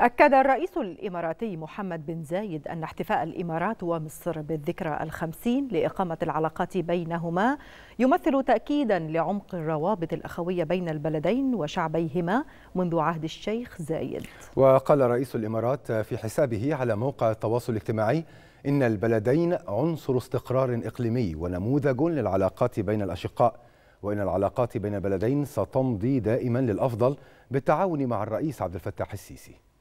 أكد الرئيس الإماراتي محمد بن زايد أن احتفاء الإمارات ومصر بالذكرى الخمسين لإقامة العلاقات بينهما يمثل تأكيدا لعمق الروابط الأخوية بين البلدين وشعبيهما منذ عهد الشيخ زايد وقال رئيس الإمارات في حسابه على موقع التواصل الاجتماعي إن البلدين عنصر استقرار إقليمي ونموذج للعلاقات بين الأشقاء وإن العلاقات بين البلدين ستمضي دائما للأفضل بالتعاون مع الرئيس عبد الفتاح السيسي